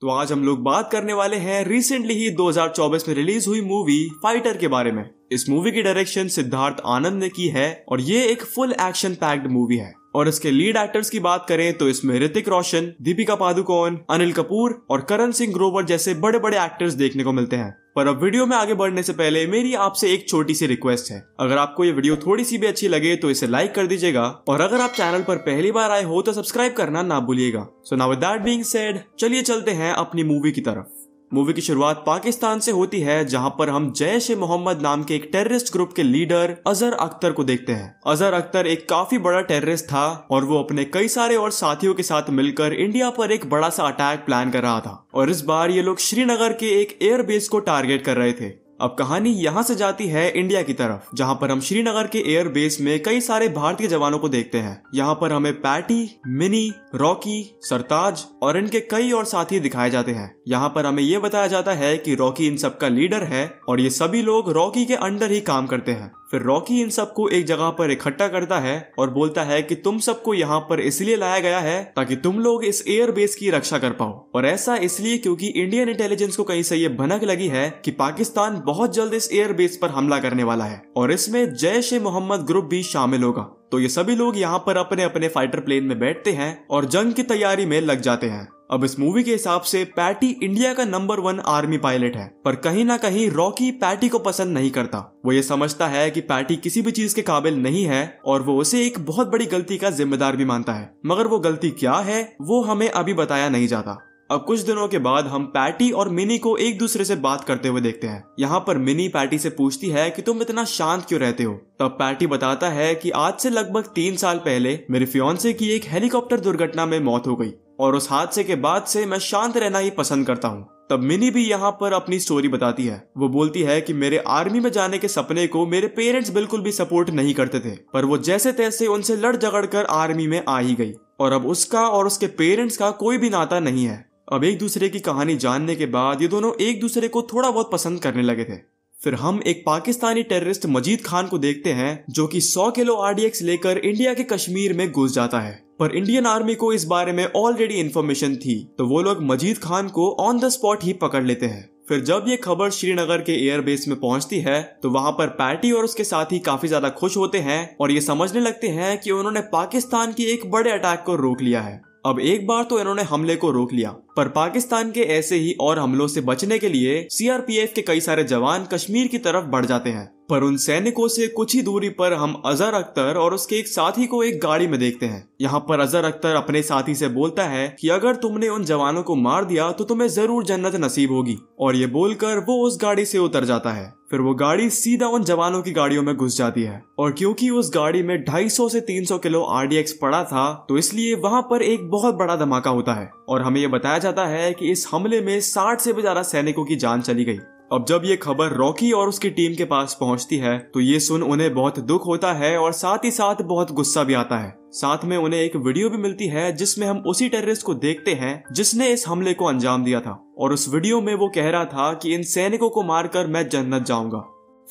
तो आज हम लोग बात करने वाले हैं रिसेंटली ही 2024 में रिलीज हुई मूवी फाइटर के बारे में इस मूवी की डायरेक्शन सिद्धार्थ आनंद ने की है और ये एक फुल एक्शन पैक्ड मूवी है और इसके लीड एक्टर्स की बात करें तो इसमें ऋतिक रोशन दीपिका पादुकोण अनिल कपूर और करण सिंह ग्रोवर जैसे बड़े बड़े एक्टर्स देखने को मिलते हैं पर अब वीडियो में आगे बढ़ने से पहले मेरी आपसे एक छोटी सी रिक्वेस्ट है अगर आपको ये वीडियो थोड़ी सी भी अच्छी लगे तो इसे लाइक कर दीजिएगा और अगर आप चैनल पर पहली बार आए हो तो सब्सक्राइब करना ना भूलिएगा so now that being said चलिए चलते हैं अपनी मूवी की तरफ मूवी की शुरुआत पाकिस्तान से होती है जहां पर हम जैश ए मोहम्मद नाम के एक टेररिस्ट ग्रुप के लीडर अजहर अख्तर को देखते हैं अजहर अख्तर एक काफी बड़ा टेररिस्ट था और वो अपने कई सारे और साथियों के साथ मिलकर इंडिया पर एक बड़ा सा अटैक प्लान कर रहा था और इस बार ये लोग श्रीनगर के एक एयरबेस को टारगेट कर रहे थे अब कहानी यहाँ से जाती है इंडिया की तरफ जहाँ पर हम श्रीनगर के एयरबेस में कई सारे भारतीय जवानों को देखते हैं यहाँ पर हमें पैटी मिनी रॉकी सरताज और इनके कई और साथी दिखाए जाते हैं यहाँ पर हमें ये बताया जाता है कि रॉकी इन सबका लीडर है और ये सभी लोग रॉकी के अंडर ही काम करते हैं फिर रॉकी इन सबको एक जगह पर इकट्ठा करता है और बोलता है कि तुम सबको यहाँ पर इसलिए लाया गया है ताकि तुम लोग इस एयर बेस की रक्षा कर पाओ और ऐसा इसलिए क्योंकि इंडियन इंटेलिजेंस को कहीं से ये भनक लगी है कि पाकिस्तान बहुत जल्द इस एयरबेस पर हमला करने वाला है और इसमें जैश ए मोहम्मद ग्रुप भी शामिल होगा तो ये सभी लोग यहाँ पर अपने अपने फाइटर प्लेन में बैठते हैं और जंग की तैयारी में लग जाते हैं अब इस मूवी के हिसाब से पैटी इंडिया का नंबर वन आर्मी पायलट है पर कहीं ना कहीं रॉकी पैटी को पसंद नहीं करता वो ये समझता है कि पैटी किसी भी चीज के काबिल नहीं है और वो उसे एक बहुत बड़ी गलती का जिम्मेदार भी मानता है मगर वो गलती क्या है वो हमें अभी बताया नहीं जाता अब कुछ दिनों के बाद हम पैटी और मिनी को एक दूसरे से बात करते हुए देखते हैं यहाँ पर मिनी पैटी से पूछती है कि तुम इतना शांत क्यों रहते हो तब पैटी बताता है कि आज से लगभग तीन साल पहले मेरे फ्योन्से की एक हेलीकॉप्टर दुर्घटना में मौत हो गई और उस हादसे के बाद से मैं शांत रहना ही पसंद करता हूँ तब मिनी भी यहाँ पर अपनी स्टोरी बताती है वो बोलती है कि मेरे आर्मी में जाने के सपने को मेरे पेरेंट्स बिल्कुल भी सपोर्ट नहीं करते थे पर वो जैसे तैसे उनसे लड़ झगड़ कर आर्मी में आ ही गई और अब उसका और उसके पेरेंट्स का कोई भी नाता नहीं है अब एक दूसरे की कहानी जानने के बाद ये दोनों एक दूसरे को थोड़ा बहुत पसंद करने लगे थे फिर हम एक पाकिस्तानी टेररिस्ट मजीद खान को देखते हैं जो कि 100 किलो आरडीएक्स लेकर इंडिया के कश्मीर में घुस जाता है पर इंडियन आर्मी को इस बारे में ऑलरेडी इन्फॉर्मेशन थी तो वो लोग मजीद खान को ऑन द स्पॉट ही पकड़ लेते हैं फिर जब ये खबर श्रीनगर के एयरबेस में पहुंचती है तो वहां पर पैटी और उसके साथी काफी ज्यादा खुश होते हैं और ये समझने लगते हैं कि उन्होंने पाकिस्तान के एक बड़े अटैक को रोक लिया है अब एक बार तो इन्होंने हमले को रोक लिया पर पाकिस्तान के ऐसे ही और हमलों से बचने के लिए सीआरपीएफ के कई सारे जवान कश्मीर की तरफ बढ़ जाते हैं पर उन सैनिकों से कुछ ही दूरी पर हम अजहर अख्तर और उसके एक साथी को एक गाड़ी में देखते हैं यहाँ पर अजहर अख्तर अपने साथी से बोलता है कि अगर तुमने उन जवानों को मार दिया तो तुम्हें जरूर जन्नत नसीब होगी और ये बोलकर वो उस गाड़ी से उतर जाता है फिर वो गाड़ी सीधा उन जवानों की गाड़ियों में घुस जाती है और क्योंकि उस गाड़ी में 250 से 300 किलो आरडीएक्स पड़ा था तो इसलिए वहां पर एक बहुत बड़ा धमाका होता है और हमें ये बताया जाता है कि इस हमले में 60 से भी ज्यादा सैनिकों की जान चली गई अब जब ये खबर रॉकी और उसकी टीम के पास पहुंचती है तो ये सुन उन्हें बहुत दुख होता है और साथ ही साथ बहुत गुस्सा भी आता है साथ में उन्हें एक वीडियो भी मिलती है जिसमें हम उसी टेररिस्ट को देखते हैं जिसने इस हमले को अंजाम दिया था और उस वीडियो में वो कह रहा था कि इन सैनिकों को मारकर मैं जन्नत जाऊंगा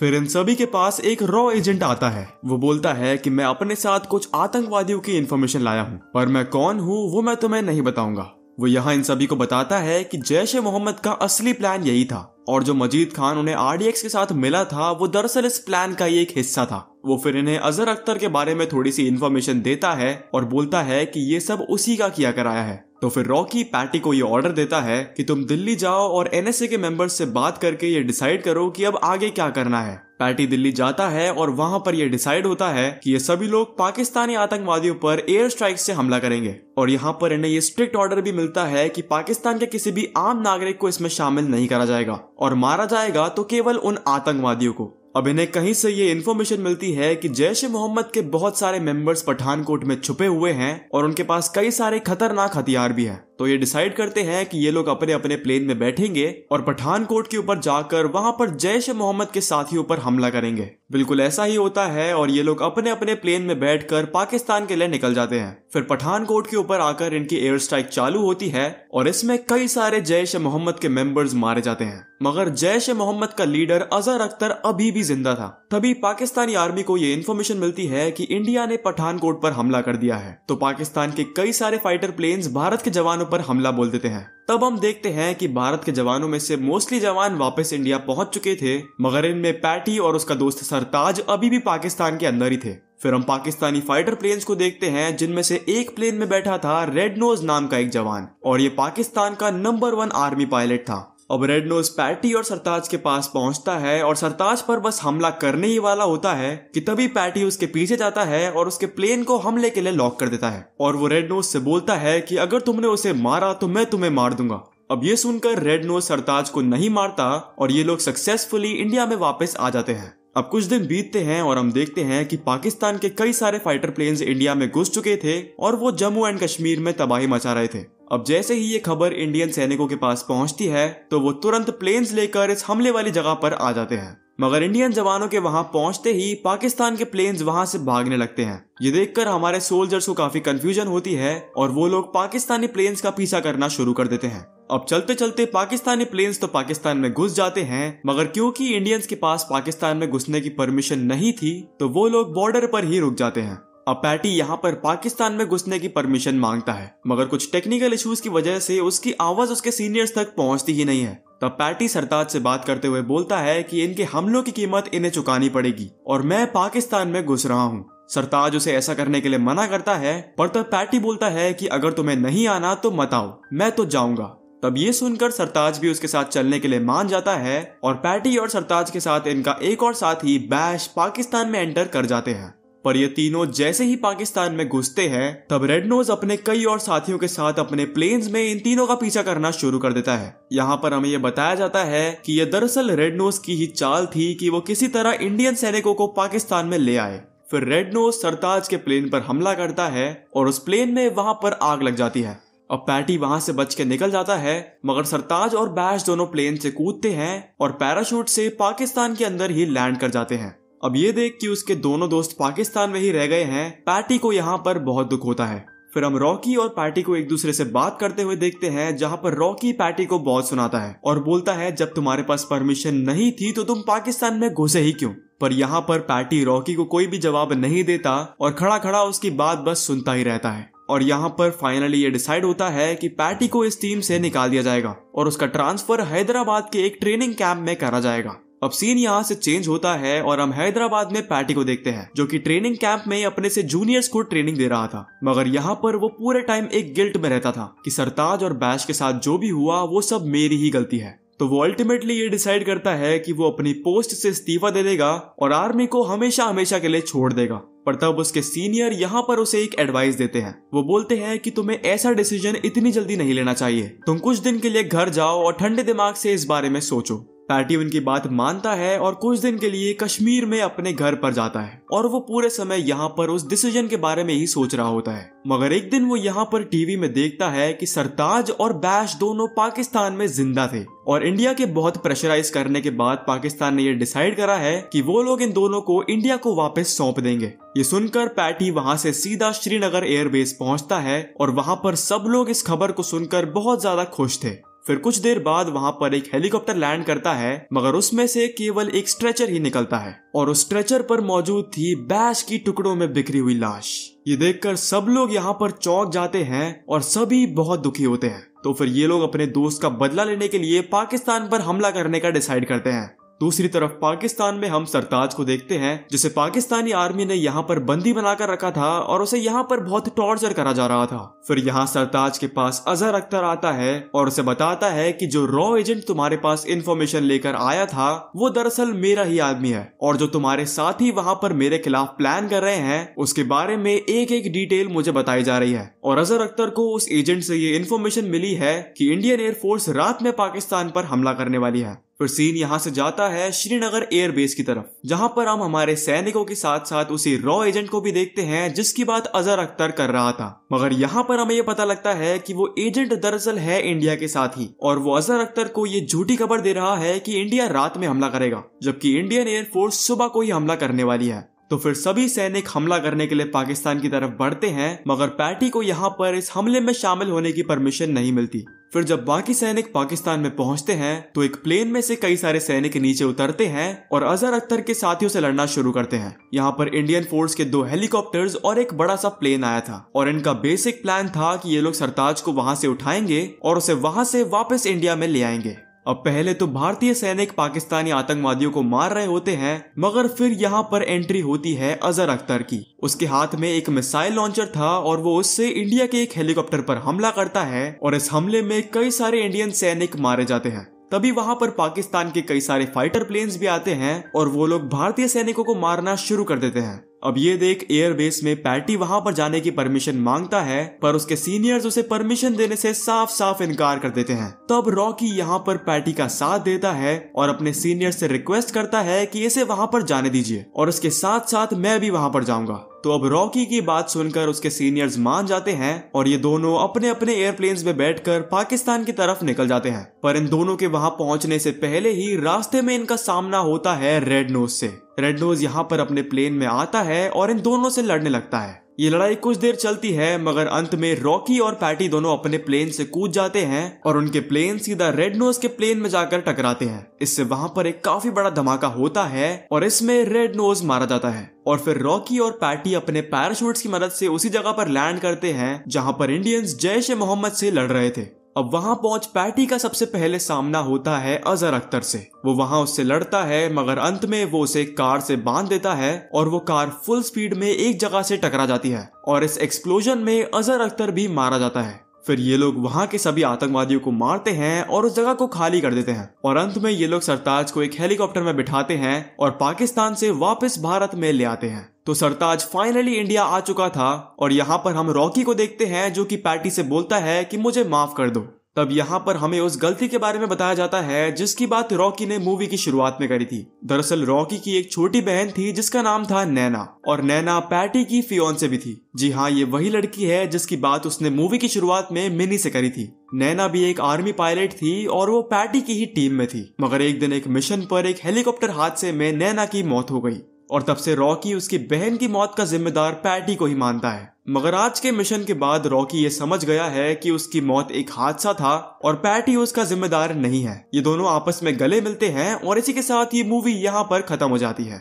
फिर इन सभी के पास एक रॉ एजेंट आता है वो बोलता है कि मैं अपने साथ कुछ आतंकवादियों की इन्फॉर्मेशन लाया हूँ पर मैं कौन हूँ वो मैं तुम्हें नहीं बताऊंगा वो यहाँ इन सभी को बताता है कि जैश ए मोहम्मद का असली प्लान यही था और जो मजीद खान उन्हें आरडीएक्स के साथ मिला था वो दरअसल इस प्लान का ही एक हिस्सा था वो फिर इन्हें अजहर अख्तर के बारे में थोड़ी सी इन्फॉर्मेशन देता है और बोलता है कि ये सब उसी का किया कराया है तो फिर रॉकी पैटी को ये ऑर्डर देता है कि तुम दिल्ली जाओ और एनएसए के मेंबर्स से बात करके ये डिसाइड करो कि अब आगे क्या करना है पैटी दिल्ली जाता है और वहां पर यह डिसाइड होता है कि ये सभी लोग पाकिस्तानी आतंकवादियों पर एयर स्ट्राइक से हमला करेंगे और यहाँ पर इन्हें ये स्ट्रिक्ट ऑर्डर भी मिलता है कि पाकिस्तान के किसी भी आम नागरिक को इसमें शामिल नहीं करा जाएगा और मारा जाएगा तो केवल उन आतंकवादियों को अब इन्हें कहीं से ये इन्फॉर्मेशन मिलती है कि जैश ए मोहम्मद के बहुत सारे मेंबर्स पठानकोट में छुपे हुए हैं और उनके पास कई सारे खतरनाक हथियार भी हैं तो ये डिसाइड करते हैं कि ये लोग अपने अपने प्लेन में बैठेंगे और पठानकोट के ऊपर जाकर वहां पर जैश ए मोहम्मद के साथियों पर हमला करेंगे बिल्कुल ऐसा ही होता है और ये लोग अपने अपने प्लेन में बैठकर पाकिस्तान के लिए निकल जाते हैं फिर पठानकोट के ऊपर आकर इनकी एयर स्ट्राइक चालू होती है और इसमें कई सारे जैश ए मोहम्मद के मेंबर्स मारे जाते हैं मगर जैश ए मोहम्मद का लीडर अजहर अख्तर अभी भी जिंदा था तभी पाकिस्तानी आर्मी को ये इन्फॉर्मेशन मिलती है कि इंडिया ने पठानकोट पर हमला कर दिया है तो पाकिस्तान के कई सारे फाइटर प्लेन्स भारत के जवानों जवानों पर हमला बोल देते हैं तब हम देखते हैं कि भारत के जवानों में से मोस्टली जवान वापस इंडिया पहुंच चुके थे मगर इनमें पैटी और उसका दोस्त सरताज अभी भी पाकिस्तान के अंदर ही थे फिर हम पाकिस्तानी फाइटर प्लेन को देखते हैं जिनमें से एक प्लेन में बैठा था रेड नोज नाम का एक जवान और ये पाकिस्तान का नंबर वन आर्मी पायलट था अब रेड नोज पैटी और सरताज के पास पहुंचता है और सरताज पर बस हमला करने ही वाला होता है कि तभी पैटी उसके पीछे जाता है और उसके प्लेन को हमले के लिए लॉक कर देता है और वो रेड नोज से बोलता है कि अगर तुमने उसे मारा तो मैं तुम्हें मार दूंगा अब ये सुनकर रेड नोज सरताज को नहीं मारता और ये लोग सक्सेसफुली इंडिया में वापस आ जाते हैं अब कुछ दिन बीतते हैं और हम देखते हैं कि पाकिस्तान के कई सारे फाइटर प्लेन्स इंडिया में घुस चुके थे और वो जम्मू एंड कश्मीर में तबाही मचा रहे थे अब जैसे ही ये खबर इंडियन सैनिकों के पास पहुंचती है तो वो तुरंत प्लेन्स लेकर इस हमले वाली जगह पर आ जाते हैं मगर इंडियन जवानों के वहां पहुंचते ही पाकिस्तान के प्लेन्स वहां से भागने लगते हैं ये देखकर हमारे सोल्जर्स को काफी कंफ्यूजन होती है और वो लोग पाकिस्तानी प्लेन्स का पीछा करना शुरू कर देते हैं अब चलते चलते पाकिस्तानी प्लेन्स तो पाकिस्तान में घुस जाते हैं मगर क्योंकि इंडियंस के पास पाकिस्तान में घुसने की परमिशन नहीं थी तो वो लोग बॉर्डर पर ही रुक जाते हैं अपैटी यहाँ पर पाकिस्तान में घुसने की परमिशन मांगता है मगर कुछ टेक्निकल इश्यूज की वजह से उसकी आवाज उसके सीनियर्स तक पहुंचती ही नहीं है तब पैटी सरताज से बात करते हुए बोलता है कि इनके हमलों की कीमत इन्हें चुकानी पड़ेगी और मैं पाकिस्तान में घुस रहा हूँ सरताज उसे ऐसा करने के लिए मना करता है पर तब पैटी बोलता है की अगर तुम्हें नहीं आना तो मत आओ मैं तो जाऊंगा तब ये सुनकर सरताज भी उसके साथ चलने के लिए मान जाता है और पैटी और सरताज के साथ इनका एक और साथ ही बैश पाकिस्तान में एंटर कर जाते हैं पर ये तीनों जैसे ही पाकिस्तान में घुसते हैं तब रेड नोज अपने कई और साथियों के साथ अपने प्लेन्स में इन तीनों का पीछा करना शुरू कर देता है यहाँ पर हमें यह बताया जाता है कि यह दरअसल रेड नोज की ही चाल थी कि वो किसी तरह इंडियन सैनिकों को पाकिस्तान में ले आए फिर रेड नोज सरताज के प्लेन पर हमला करता है और उस प्लेन में वहां पर आग लग जाती है अब पैटी वहां से बच के निकल जाता है मगर सरताज और बैश दोनों प्लेन से कूदते हैं और पैराशूट से पाकिस्तान के अंदर ही लैंड कर जाते हैं अब ये देख कि उसके दोनों दोस्त पाकिस्तान में ही रह गए हैं पैटी को यहाँ पर बहुत दुख होता है फिर हम रॉकी और पैटी को एक दूसरे से बात करते हुए देखते हैं जहां पर रॉकी पैटी को बहुत सुनाता है और बोलता है जब तुम्हारे पास परमिशन नहीं थी तो तुम पाकिस्तान में घुसे ही क्यों पर यहाँ पर पैटी रॉकी को कोई भी जवाब नहीं देता और खड़ा खड़ा उसकी बात बस सुनता ही रहता है और यहाँ पर फाइनली ये डिसाइड होता है कि पैटी को इस टीम से निकाल दिया जाएगा और उसका ट्रांसफर हैदराबाद के एक ट्रेनिंग कैंप में करा जाएगा अब सीन यहाँ से चेंज होता है और हम हैदराबाद में पैटी को देखते हैं जो कि ट्रेनिंग कैंप में अपने से जूनियर्स को ट्रेनिंग दे रहा था मगर यहाँ पर वो पूरे टाइम एक गिल्ट में रहता था कि सरताज और बैश के साथ जो भी हुआ वो सब मेरी ही गलती है तो वो अल्टीमेटली ये डिसाइड करता है कि वो अपनी पोस्ट से इस्तीफा दे देगा और आर्मी को हमेशा हमेशा के लिए छोड़ देगा पर तब उसके सीनियर यहाँ पर उसे एक एडवाइस देते हैं वो बोलते हैं कि तुम्हें ऐसा डिसीजन इतनी जल्दी नहीं लेना चाहिए तुम कुछ दिन के लिए घर जाओ और ठंडे दिमाग से इस बारे में सोचो पैटी उनकी बात मानता है और कुछ दिन के लिए कश्मीर में अपने घर पर जाता है और वो पूरे समय यहाँ पर उस डिसीजन के बारे में ही सोच रहा होता है मगर एक दिन वो यहाँ पर टीवी में देखता है कि सरताज और बैश दोनों पाकिस्तान में जिंदा थे और इंडिया के बहुत प्रेशराइज करने के बाद पाकिस्तान ने ये डिसाइड करा है कि वो लोग इन दोनों को इंडिया को वापस सौंप देंगे ये सुनकर पैटी वहाँ से सीधा श्रीनगर एयरबेस पहुँचता है और वहाँ पर सब लोग इस खबर को सुनकर बहुत ज्यादा खुश थे फिर कुछ देर बाद वहां पर एक हेलीकॉप्टर लैंड करता है मगर उसमें से केवल एक स्ट्रेचर ही निकलता है और उस स्ट्रेचर पर मौजूद थी बैश की टुकड़ों में बिखरी हुई लाश ये देखकर सब लोग यहाँ पर चौक जाते हैं और सभी बहुत दुखी होते हैं तो फिर ये लोग अपने दोस्त का बदला लेने के लिए पाकिस्तान पर हमला करने का डिसाइड करते हैं दूसरी तरफ पाकिस्तान में हम सरताज को देखते हैं जिसे पाकिस्तानी आर्मी ने यहाँ पर बंदी बनाकर रखा था और उसे यहाँ पर बहुत टॉर्चर करा जा रहा था फिर यहाँ सरताज के पास अजहर अख्तर आता है और उसे बताता है कि जो रॉ एजेंट तुम्हारे पास इन्फॉर्मेशन लेकर आया था वो दरअसल मेरा ही आदमी है और जो तुम्हारे साथ ही वहाँ पर मेरे खिलाफ प्लान कर रहे हैं उसके बारे में एक एक डिटेल मुझे बताई जा रही है और अजहर अख्तर को उस एजेंट से ये इन्फॉर्मेशन मिली है कि इंडियन एयरफोर्स रात में पाकिस्तान पर हमला करने वाली है फिर सीन यहाँ से जाता है श्रीनगर एयरबेस की तरफ जहाँ पर हम हमारे सैनिकों के साथ साथ उसी रॉ एजेंट को भी देखते हैं जिसकी बात अजहर अख्तर कर रहा था मगर यहाँ पर हमें ये पता लगता है कि वो एजेंट दरअसल है इंडिया के साथ ही और वो अजहर अख्तर को ये झूठी खबर दे रहा है कि इंडिया रात में हमला करेगा जबकि इंडियन एयरफोर्स सुबह को ही हमला करने वाली है तो फिर सभी सैनिक हमला करने के लिए पाकिस्तान की तरफ बढ़ते हैं मगर पैटी को यहाँ पर इस हमले में शामिल होने की परमिशन नहीं मिलती फिर जब बाकी सैनिक पाकिस्तान में पहुंचते हैं तो एक प्लेन में से कई सारे सैनिक नीचे उतरते हैं और अजहर अख्तर के साथियों से लड़ना शुरू करते हैं यहाँ पर इंडियन फोर्स के दो हेलीकॉप्टर्स और एक बड़ा सा प्लेन आया था और इनका बेसिक प्लान था कि ये लोग सरताज को वहां से उठाएंगे और उसे वहां से वापस इंडिया में ले आएंगे अब पहले तो भारतीय सैनिक पाकिस्तानी आतंकवादियों को मार रहे होते हैं मगर फिर यहाँ पर एंट्री होती है अजहर अख्तर की उसके हाथ में एक मिसाइल लॉन्चर था और वो उससे इंडिया के एक हेलीकॉप्टर पर हमला करता है और इस हमले में कई सारे इंडियन सैनिक मारे जाते हैं तभी वहां पर पाकिस्तान के कई सारे फाइटर प्लेन्स भी आते हैं और वो लोग भारतीय सैनिकों को मारना शुरू कर देते हैं अब ये देख एयरबेस में पैटी वहां पर जाने की परमिशन मांगता है पर उसके सीनियर्स उसे परमिशन देने से साफ साफ इनकार कर देते हैं तब रॉकी यहाँ पर पैटी का साथ देता है और अपने सीनियर से रिक्वेस्ट करता है कि इसे वहां पर जाने दीजिए और उसके साथ साथ मैं भी वहां पर जाऊंगा तो अब रॉकी की बात सुनकर उसके सीनियर्स मान जाते हैं और ये दोनों अपने अपने एयरप्लेन्स में बैठकर पाकिस्तान की तरफ निकल जाते हैं पर इन दोनों के वहां पहुंचने से पहले ही रास्ते में इनका सामना होता है रेड नोज से रेड नोज यहाँ पर अपने प्लेन में आता है और इन दोनों से लड़ने लगता है ये लड़ाई कुछ देर चलती है मगर अंत में रॉकी और पैटी दोनों अपने प्लेन से कूद जाते हैं और उनके प्लेन सीधा रेड नोज के प्लेन में जाकर टकराते हैं इससे वहां पर एक काफी बड़ा धमाका होता है और इसमें रेड नोज मारा जाता है और फिर रॉकी और पैटी अपने पैराशूट्स की मदद से उसी जगह पर लैंड करते हैं जहां पर इंडियंस जैश ए मोहम्मद से लड़ रहे थे अब वहां पहुंच पैटी का सबसे पहले सामना होता है अजहर अख्तर से वो वहां उससे लड़ता है मगर अंत में वो उसे कार से बांध देता है और वो कार फुल स्पीड में एक जगह से टकरा जाती है और इस एक्सप्लोजन में अजहर अख्तर भी मारा जाता है फिर ये लोग वहाँ के सभी आतंकवादियों को मारते हैं और उस जगह को खाली कर देते हैं और अंत में ये लोग सरताज को एक हेलीकॉप्टर में बिठाते हैं और पाकिस्तान से वापस भारत में ले आते हैं तो सरताज फाइनली इंडिया आ चुका था और यहाँ पर हम रॉकी को देखते हैं जो कि पैटी से बोलता है कि मुझे माफ कर दो तब यहाँ पर हमें उस गलती के बारे में बताया जाता है जिसकी बात रॉकी ने मूवी की शुरुआत में करी थी दरअसल रॉकी की एक छोटी बहन थी जिसका नाम था नैना और नैना पैटी की फियोन से भी थी जी हाँ ये वही लड़की है जिसकी बात उसने मूवी की शुरुआत में मिनी से करी थी नैना भी एक आर्मी पायलट थी और वो पैटी की ही टीम में थी मगर एक दिन एक मिशन पर एक हेलीकॉप्टर हादसे में नैना की मौत हो गई और तब से रॉकी उसकी बहन की मौत का जिम्मेदार पैटी को ही मानता है मगर आज के मिशन के बाद रॉकी ये समझ गया है कि उसकी मौत एक हादसा था और पैटी उसका जिम्मेदार नहीं है ये दोनों आपस में गले मिलते हैं और इसी के साथ ये मूवी यहाँ पर खत्म हो जाती है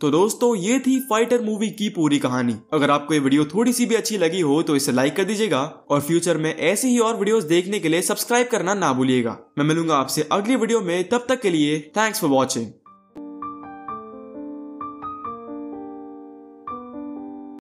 तो दोस्तों ये थी फाइटर मूवी की पूरी कहानी अगर आपको ये वीडियो थोड़ी सी भी अच्छी लगी हो तो इसे लाइक कर दीजिएगा और फ्यूचर में ऐसे ही और वीडियोस देखने के लिए सब्सक्राइब करना ना भूलिएगा मैं मिलूंगा आपसे अगली वीडियो में तब तक के लिए थैंक्स फॉर वॉचिंग